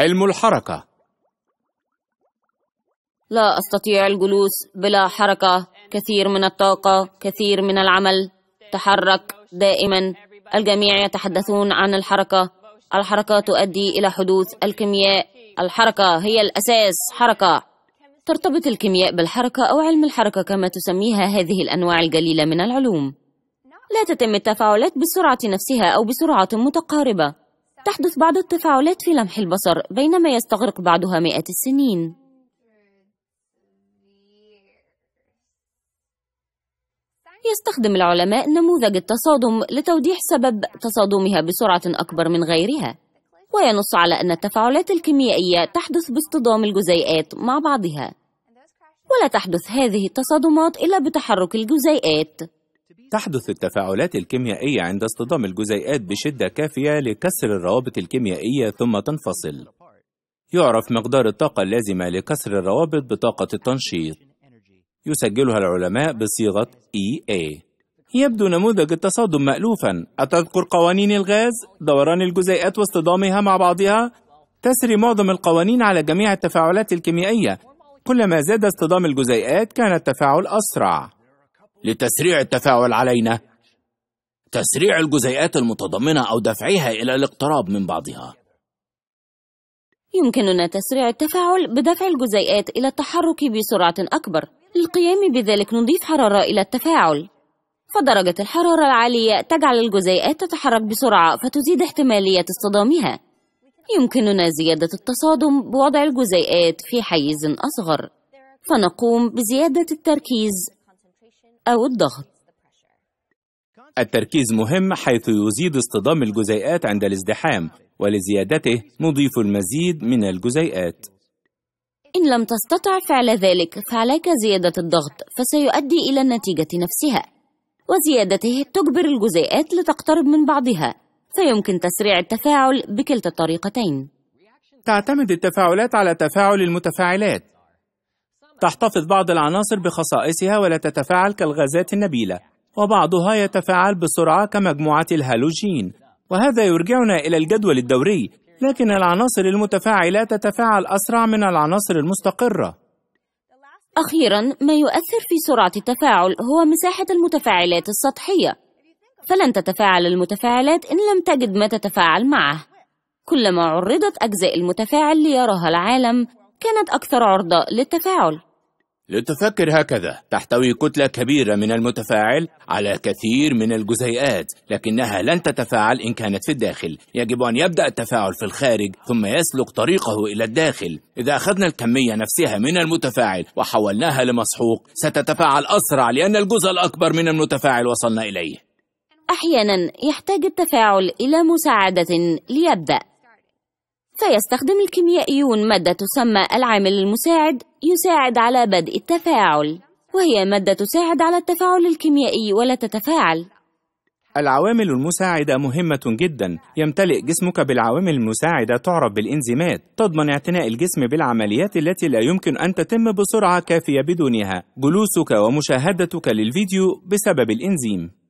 علم الحركة لا أستطيع الجلوس بلا حركة كثير من الطاقة كثير من العمل تحرك دائما الجميع يتحدثون عن الحركة الحركة تؤدي إلى حدوث الكيمياء الحركة هي الأساس حركة ترتبط الكيمياء بالحركة أو علم الحركة كما تسميها هذه الأنواع الجليلة من العلوم لا تتم التفاعلات بالسرعة نفسها أو بسرعة متقاربة تحدث بعض التفاعلات في لمح البصر بينما يستغرق بعضها مئات السنين يستخدم العلماء نموذج التصادم لتوضيح سبب تصادمها بسرعة أكبر من غيرها وينص على أن التفاعلات الكيميائية تحدث باصطدام الجزيئات مع بعضها ولا تحدث هذه التصادمات إلا بتحرك الجزيئات تحدث التفاعلات الكيميائية عند اصطدام الجزيئات بشدة كافية لكسر الروابط الكيميائية ثم تنفصل. يعرف مقدار الطاقة اللازمة لكسر الروابط بطاقة التنشيط. يسجلها العلماء بصيغة EA. إيه. يبدو نموذج التصادم مألوفا. أتذكر قوانين الغاز؟ دوران الجزيئات واصطدامها مع بعضها؟ تسري معظم القوانين على جميع التفاعلات الكيميائية. كلما زاد اصطدام الجزيئات كان التفاعل أسرع. لتسريع التفاعل علينا تسريع الجزيئات المتضمنة أو دفعها إلى الاقتراب من بعضها يمكننا تسريع التفاعل بدفع الجزيئات إلى التحرك بسرعة أكبر للقيام بذلك نضيف حرارة إلى التفاعل فدرجة الحرارة العالية تجعل الجزيئات تتحرك بسرعة فتزيد احتمالية اصطدامها يمكننا زيادة التصادم بوضع الجزيئات في حيز أصغر فنقوم بزيادة التركيز أو الضغط التركيز مهم حيث يزيد اصطدام الجزيئات عند الازدحام ولزيادته نضيف المزيد من الجزيئات إن لم تستطع فعل ذلك فعليك زيادة الضغط فسيؤدي إلى النتيجة نفسها وزيادته تجبر الجزيئات لتقترب من بعضها فيمكن تسريع التفاعل بكلتا الطريقتين تعتمد التفاعلات على تفاعل المتفاعلات تحتفظ بعض العناصر بخصائصها ولا تتفاعل كالغازات النبيلة وبعضها يتفاعل بسرعة كمجموعة الهالوجين وهذا يرجعنا إلى الجدول الدوري لكن العناصر المتفاعلة تتفاعل أسرع من العناصر المستقرة أخيرا ما يؤثر في سرعة التفاعل هو مساحة المتفاعلات السطحية فلن تتفاعل المتفاعلات إن لم تجد ما تتفاعل معه كلما عرضت أجزاء المتفاعل ليراها العالم كانت أكثر عرضة للتفاعل لتفكر هكذا تحتوي كتلة كبيرة من المتفاعل على كثير من الجزيئات لكنها لن تتفاعل إن كانت في الداخل يجب أن يبدأ التفاعل في الخارج ثم يسلك طريقه إلى الداخل إذا أخذنا الكمية نفسها من المتفاعل وحولناها لمسحوق ستتفاعل أسرع لأن الجزء الأكبر من المتفاعل وصلنا إليه أحيانا يحتاج التفاعل إلى مساعدة ليبدأ فيستخدم الكيميائيون مادة تسمى العامل المساعد يساعد على بدء التفاعل وهي مادة تساعد على التفاعل الكيميائي ولا تتفاعل العوامل المساعدة مهمة جدا يمتلئ جسمك بالعوامل المساعدة تعرف بالإنزيمات تضمن اعتناء الجسم بالعمليات التي لا يمكن أن تتم بسرعة كافية بدونها جلوسك ومشاهدتك للفيديو بسبب الإنزيم